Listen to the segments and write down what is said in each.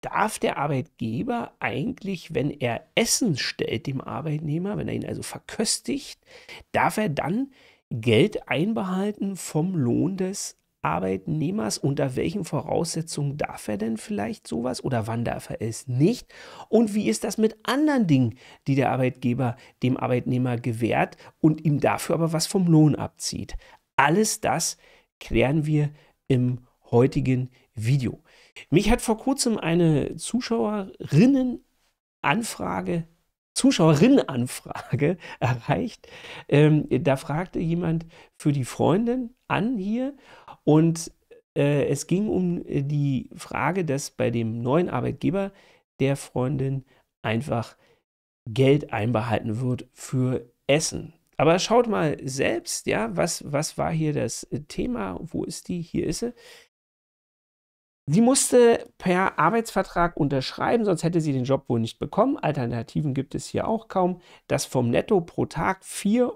darf der Arbeitgeber eigentlich, wenn er Essen stellt dem Arbeitnehmer, wenn er ihn also verköstigt, darf er dann Geld einbehalten vom Lohn des Arbeitnehmers? Unter welchen Voraussetzungen darf er denn vielleicht sowas oder wann darf er es nicht? Und wie ist das mit anderen Dingen, die der Arbeitgeber dem Arbeitnehmer gewährt und ihm dafür aber was vom Lohn abzieht? Alles das klären wir im heutigen Video. Mich hat vor kurzem eine Zuschauerinnenanfrage, Zuschauerinnenanfrage erreicht. Ähm, da fragte jemand für die Freundin an hier und äh, es ging um äh, die Frage, dass bei dem neuen Arbeitgeber der Freundin einfach Geld einbehalten wird für Essen. Aber schaut mal selbst, ja, was, was war hier das Thema? Wo ist die? Hier ist sie. Sie musste per Arbeitsvertrag unterschreiben, sonst hätte sie den Job wohl nicht bekommen. Alternativen gibt es hier auch kaum, dass vom Netto pro Tag 4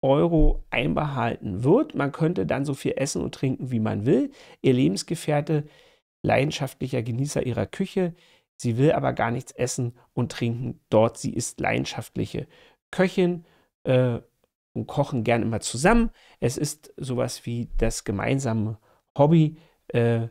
Euro einbehalten wird. Man könnte dann so viel essen und trinken, wie man will. Ihr Lebensgefährte, leidenschaftlicher Genießer ihrer Küche, sie will aber gar nichts essen und trinken dort. Sie ist leidenschaftliche Köchin. Äh, und kochen gern immer zusammen. Es ist sowas wie das gemeinsame Hobby. Äh,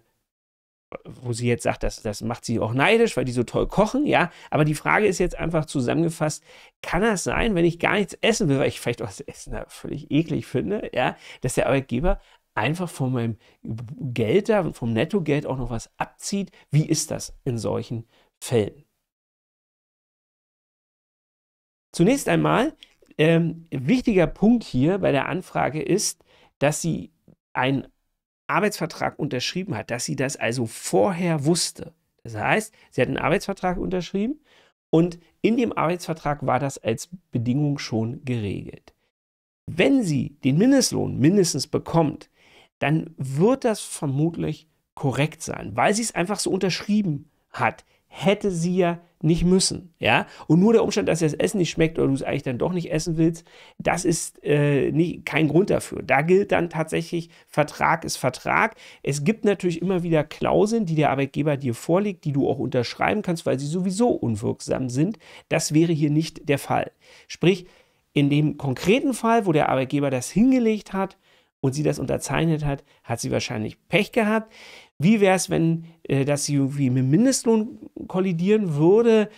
wo sie jetzt sagt, das, das macht sie auch neidisch, weil die so toll kochen, ja. Aber die Frage ist jetzt einfach zusammengefasst, kann das sein, wenn ich gar nichts essen will, weil ich vielleicht auch das Essen da völlig eklig finde, ja, dass der Arbeitgeber einfach von meinem Geld da, vom Nettogeld auch noch was abzieht? Wie ist das in solchen Fällen? Zunächst einmal, ähm, wichtiger Punkt hier bei der Anfrage ist, dass sie ein Arbeitsvertrag unterschrieben hat, dass sie das also vorher wusste. Das heißt, sie hat einen Arbeitsvertrag unterschrieben und in dem Arbeitsvertrag war das als Bedingung schon geregelt. Wenn sie den Mindestlohn mindestens bekommt, dann wird das vermutlich korrekt sein, weil sie es einfach so unterschrieben hat. Hätte sie ja nicht müssen. Ja? Und nur der Umstand, dass dir das Essen nicht schmeckt oder du es eigentlich dann doch nicht essen willst, das ist äh, nie, kein Grund dafür. Da gilt dann tatsächlich, Vertrag ist Vertrag. Es gibt natürlich immer wieder Klauseln, die der Arbeitgeber dir vorlegt, die du auch unterschreiben kannst, weil sie sowieso unwirksam sind. Das wäre hier nicht der Fall. Sprich, in dem konkreten Fall, wo der Arbeitgeber das hingelegt hat, und sie das unterzeichnet hat, hat sie wahrscheinlich Pech gehabt. Wie wäre es, wenn äh, das irgendwie mit Mindestlohn kollidieren würde?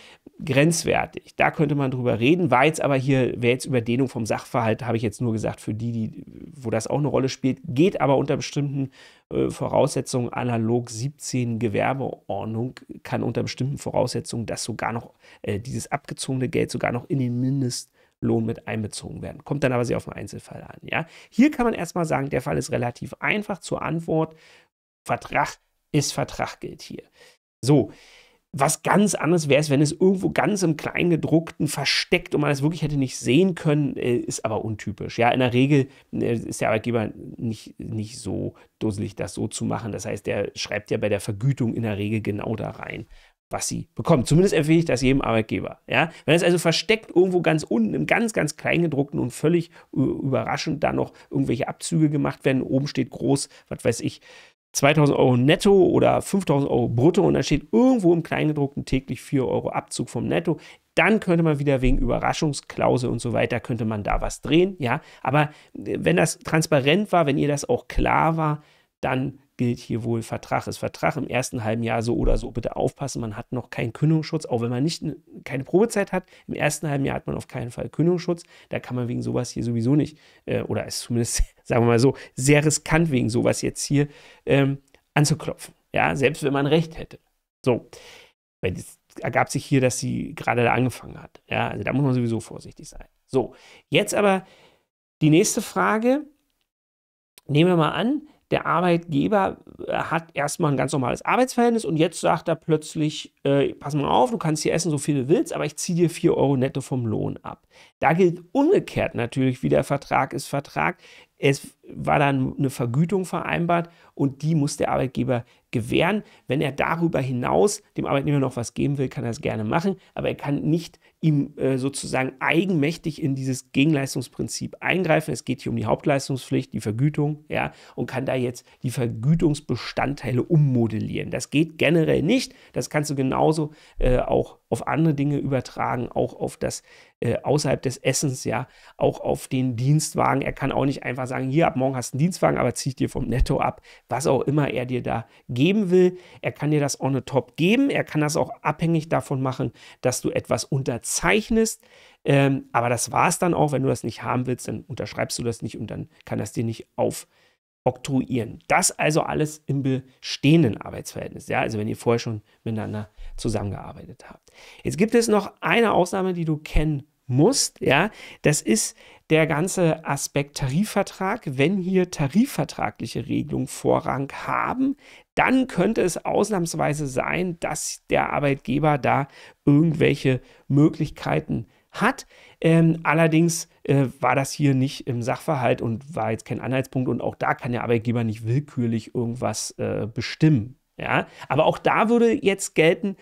Grenzwertig. Da könnte man drüber reden. War jetzt aber hier, wäre jetzt Überdehnung vom Sachverhalt, habe ich jetzt nur gesagt, für die, die, wo das auch eine Rolle spielt, geht aber unter bestimmten äh, Voraussetzungen analog 17 Gewerbeordnung, kann unter bestimmten Voraussetzungen das sogar noch, äh, dieses abgezogene Geld sogar noch in den Mindestlohn mit einbezogen werden. Kommt dann aber sehr auf den Einzelfall an. Ja? Hier kann man erstmal sagen, der Fall ist relativ einfach zur Antwort. Vertrag ist Vertrag gilt hier. So, was ganz anderes wäre es, wenn es irgendwo ganz im Kleingedruckten versteckt und man es wirklich hätte nicht sehen können, äh, ist aber untypisch. Ja, in der Regel äh, ist der Arbeitgeber nicht, nicht so dusselig, das so zu machen. Das heißt, der schreibt ja bei der Vergütung in der Regel genau da rein, was sie bekommt. Zumindest empfehle ich das jedem Arbeitgeber. Ja? Wenn es also versteckt irgendwo ganz unten im ganz, ganz Kleingedruckten und völlig überraschend da noch irgendwelche Abzüge gemacht werden, oben steht groß, was weiß ich, 2000 Euro netto oder 5000 Euro brutto und da steht irgendwo im Kleingedruckten täglich 4 Euro Abzug vom Netto, dann könnte man wieder wegen Überraschungsklausel und so weiter, könnte man da was drehen, ja. Aber äh, wenn das transparent war, wenn ihr das auch klar war, dann spielt hier wohl Vertrag ist Vertrag. Im ersten halben Jahr so oder so bitte aufpassen. Man hat noch keinen Kündigungsschutz, auch wenn man nicht äh, keine Probezeit hat. Im ersten halben Jahr hat man auf keinen Fall Kündigungsschutz. Da kann man wegen sowas hier sowieso nicht, äh, oder ist zumindest, sagen wir mal so, sehr riskant wegen sowas jetzt hier ähm, anzuklopfen. Ja, selbst wenn man recht hätte. So, weil das ergab sich hier, dass sie gerade da angefangen hat. Ja, also da muss man sowieso vorsichtig sein. So, jetzt aber die nächste Frage. Nehmen wir mal an, der Arbeitgeber äh, hat erstmal ein ganz normales Arbeitsverhältnis und jetzt sagt er plötzlich, äh, pass mal auf, du kannst hier essen, so viel du willst, aber ich ziehe dir 4 Euro netto vom Lohn ab. Da gilt umgekehrt natürlich wie der Vertrag ist Vertrag. Es war dann eine Vergütung vereinbart und die muss der Arbeitgeber gewähren. Wenn er darüber hinaus dem Arbeitnehmer noch was geben will, kann er es gerne machen, aber er kann nicht ihm äh, sozusagen eigenmächtig in dieses Gegenleistungsprinzip eingreifen. Es geht hier um die Hauptleistungspflicht, die Vergütung, ja, und kann da jetzt die Vergütungsbestandteile ummodellieren. Das geht generell nicht. Das kannst du genauso äh, auch auf andere Dinge übertragen, auch auf das äh, außerhalb des Essens, ja, auch auf den Dienstwagen. Er kann auch nicht einfach sagen, hier ab morgen hast du einen Dienstwagen, aber zieh dir vom Netto ab, was auch immer er dir da geben will. Er kann dir das on the top geben. Er kann das auch abhängig davon machen, dass du etwas unterzahlst unterzeichnest. Ähm, aber das war es dann auch. Wenn du das nicht haben willst, dann unterschreibst du das nicht und dann kann das dir nicht aufoktroyieren. Das also alles im bestehenden Arbeitsverhältnis. Ja, also wenn ihr vorher schon miteinander zusammengearbeitet habt. Jetzt gibt es noch eine Ausnahme, die du kennen musst. Ja, das ist der ganze Aspekt Tarifvertrag. Wenn hier tarifvertragliche Regelungen Vorrang haben, dann könnte es ausnahmsweise sein, dass der Arbeitgeber da irgendwelche Möglichkeiten hat. Ähm, allerdings äh, war das hier nicht im Sachverhalt und war jetzt kein Anhaltspunkt und auch da kann der Arbeitgeber nicht willkürlich irgendwas äh, bestimmen. Ja? Aber auch da würde jetzt gelten,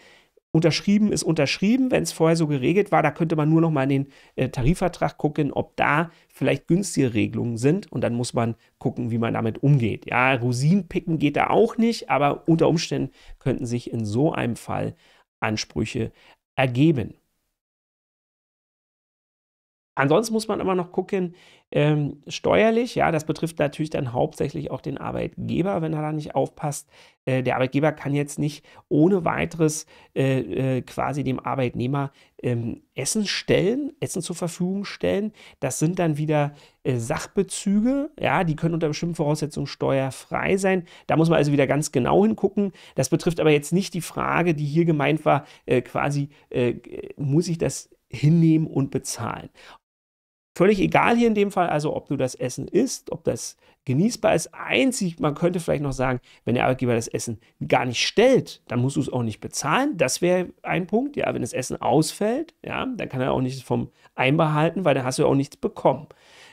unterschrieben ist unterschrieben, wenn es vorher so geregelt war, da könnte man nur noch mal in den äh, Tarifvertrag gucken, ob da vielleicht günstige Regelungen sind und dann muss man gucken, wie man damit umgeht. Ja, Rosinen picken geht da auch nicht, aber unter Umständen könnten sich in so einem Fall Ansprüche ergeben. Ansonsten muss man immer noch gucken, ähm, steuerlich, ja, das betrifft natürlich dann hauptsächlich auch den Arbeitgeber, wenn er da nicht aufpasst. Äh, der Arbeitgeber kann jetzt nicht ohne weiteres äh, äh, quasi dem Arbeitnehmer ähm, Essen stellen, Essen zur Verfügung stellen. Das sind dann wieder äh, Sachbezüge, ja, die können unter bestimmten Voraussetzungen steuerfrei sein. Da muss man also wieder ganz genau hingucken. Das betrifft aber jetzt nicht die Frage, die hier gemeint war, äh, quasi äh, muss ich das hinnehmen und bezahlen. Völlig egal hier in dem Fall, also ob du das Essen isst, ob das genießbar ist. Einzig, man könnte vielleicht noch sagen, wenn der Arbeitgeber das Essen gar nicht stellt, dann musst du es auch nicht bezahlen. Das wäre ein Punkt. Ja, wenn das Essen ausfällt, ja, dann kann er auch nichts vom Einbehalten, weil dann hast du ja auch nichts bekommen.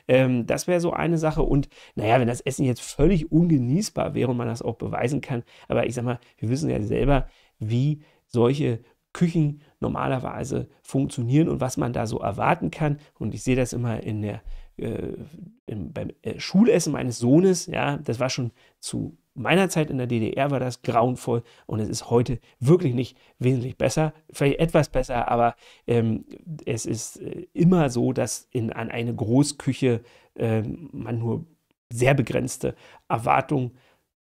Ähm, das wäre so eine Sache. Und naja, wenn das Essen jetzt völlig ungenießbar wäre und man das auch beweisen kann, aber ich sag mal, wir wissen ja selber, wie solche Küchen normalerweise funktionieren und was man da so erwarten kann. Und ich sehe das immer in der, äh, im, beim äh, Schulessen meines Sohnes. Ja, das war schon zu meiner Zeit in der DDR war das grauenvoll und es ist heute wirklich nicht wesentlich besser, vielleicht etwas besser, aber ähm, es ist äh, immer so, dass in, an eine Großküche äh, man nur sehr begrenzte Erwartungen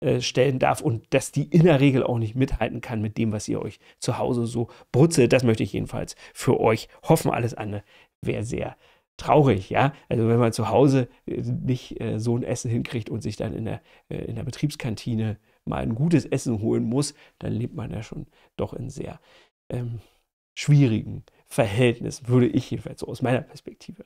äh, stellen darf und dass die in der Regel auch nicht mithalten kann mit dem, was ihr euch zu Hause so brutzelt. Das möchte ich jedenfalls für euch hoffen. Alles andere wäre sehr traurig, ja. Also wenn man zu Hause äh, nicht äh, so ein Essen hinkriegt und sich dann in der, äh, in der Betriebskantine mal ein gutes Essen holen muss, dann lebt man ja schon doch in sehr ähm, schwierigen Verhältnissen, würde ich jedenfalls so aus meiner Perspektive